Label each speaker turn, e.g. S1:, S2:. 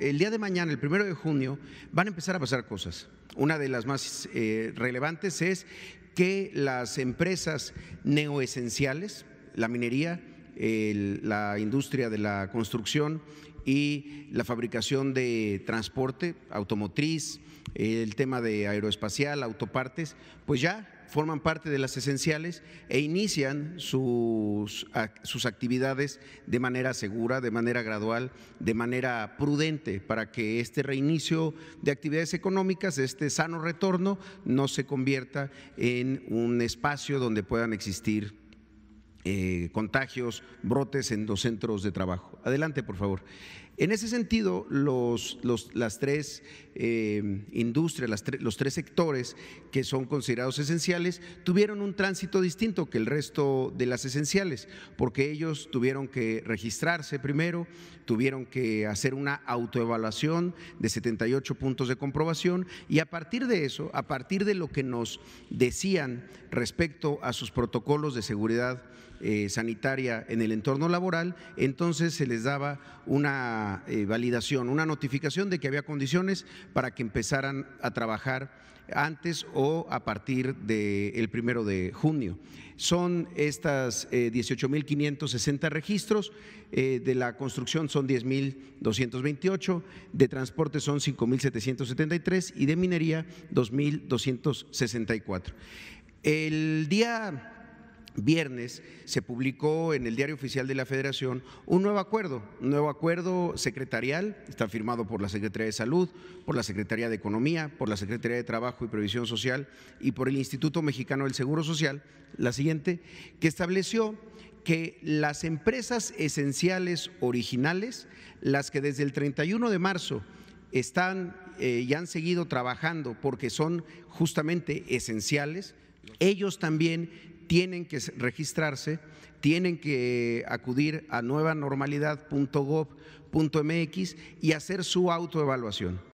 S1: El día de mañana, el primero de junio, van a empezar a pasar cosas. Una de las más eh, relevantes es que las empresas neoesenciales, la minería, la industria de la construcción y la fabricación de transporte, automotriz, el tema de aeroespacial, autopartes, pues ya forman parte de las esenciales e inician sus, sus, actividades de manera segura, de manera gradual, de manera prudente, para que este reinicio de actividades económicas, este sano retorno, no se convierta en un espacio donde puedan existir eh, contagios, brotes en los centros de trabajo. Adelante, por favor. En ese sentido, los, las tres eh, industrias, los tres sectores que son considerados esenciales, tuvieron un tránsito distinto que el resto de las esenciales, porque ellos tuvieron que registrarse primero, tuvieron que hacer una autoevaluación de 78 puntos de comprobación y a partir de eso, a partir de lo que nos decían respecto a sus protocolos de seguridad, eh, sanitaria en el entorno laboral, entonces se les daba una eh, validación, una notificación de que había condiciones para que empezaran a trabajar antes o a partir del el primero de junio. Son estas 18.560 eh, registros, de la construcción son 10.228, de transporte son 5.773 y de minería 2.264. El día viernes se publicó en el Diario Oficial de la Federación un nuevo acuerdo, un nuevo acuerdo secretarial, está firmado por la Secretaría de Salud, por la Secretaría de Economía, por la Secretaría de Trabajo y Previsión Social y por el Instituto Mexicano del Seguro Social, la siguiente, que estableció que las empresas esenciales originales, las que desde el 31 de marzo están eh, y han seguido trabajando porque son justamente esenciales, ellos también tienen que registrarse, tienen que acudir a nuevanormalidad.gov.mx y hacer su autoevaluación.